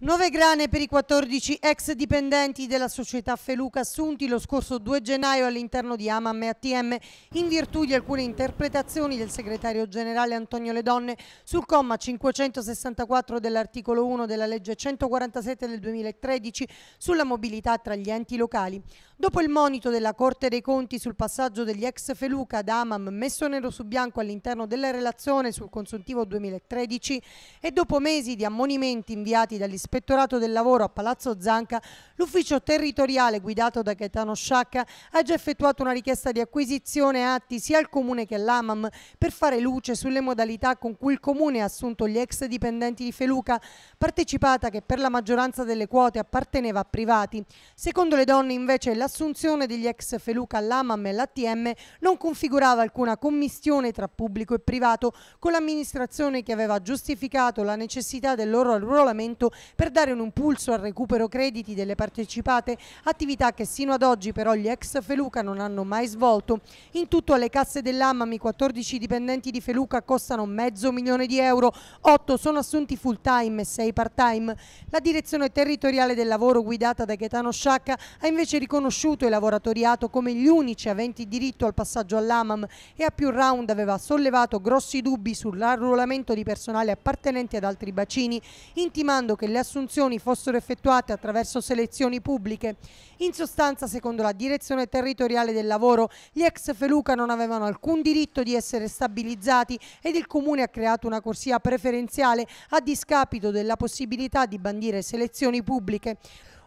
Nove grane per i 14 ex dipendenti della società Feluca assunti lo scorso 2 gennaio all'interno di Amam e ATM in virtù di alcune interpretazioni del segretario generale Antonio Ledonne sul comma 564 dell'articolo 1 della legge 147 del 2013 sulla mobilità tra gli enti locali. Dopo il monito della Corte dei Conti sul passaggio degli ex Feluca da Amam messo nero su bianco all'interno della relazione sul consuntivo 2013 e dopo mesi di ammonimenti inviati dagli dell'Ispettorato del Lavoro a Palazzo Zanca, l'ufficio territoriale guidato da Gaetano Sciacca ha già effettuato una richiesta di acquisizione atti sia al Comune che all'AMAM per fare luce sulle modalità con cui il Comune ha assunto gli ex dipendenti di Feluca, partecipata che per la maggioranza delle quote apparteneva a privati. Secondo le donne invece l'assunzione degli ex Feluca all'AMAM e all'ATM non configurava alcuna commistione tra pubblico e privato con l'amministrazione che aveva giustificato la necessità del loro arruolamento per dare un impulso al recupero crediti delle partecipate, attività che sino ad oggi però gli ex Feluca non hanno mai svolto. In tutto alle casse dell'Ammami 14 dipendenti di Feluca costano mezzo milione di euro, 8 sono assunti full time e 6 part time. La direzione territoriale del lavoro guidata da Gaetano Sciacca ha invece riconosciuto il lavoratoriato come gli unici aventi diritto al passaggio all'Amam e a più round aveva sollevato grossi dubbi sull'arruolamento di personale appartenente ad altri bacini, intimando che le assunzioni assunzioni fossero effettuate attraverso selezioni pubbliche. In sostanza, secondo la Direzione Territoriale del Lavoro, gli ex Feluca non avevano alcun diritto di essere stabilizzati ed il Comune ha creato una corsia preferenziale a discapito della possibilità di bandire selezioni pubbliche.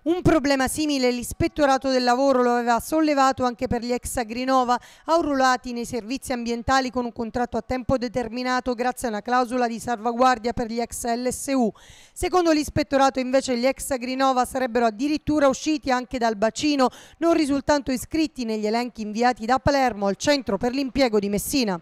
Un problema simile l'ispettorato del lavoro lo aveva sollevato anche per gli ex Agrinova, aurulati nei servizi ambientali con un contratto a tempo determinato grazie a una clausola di salvaguardia per gli ex LSU. Secondo l'ispettorato invece gli ex Agrinova sarebbero addirittura usciti anche dal bacino, non risultando iscritti negli elenchi inviati da Palermo al Centro per l'impiego di Messina.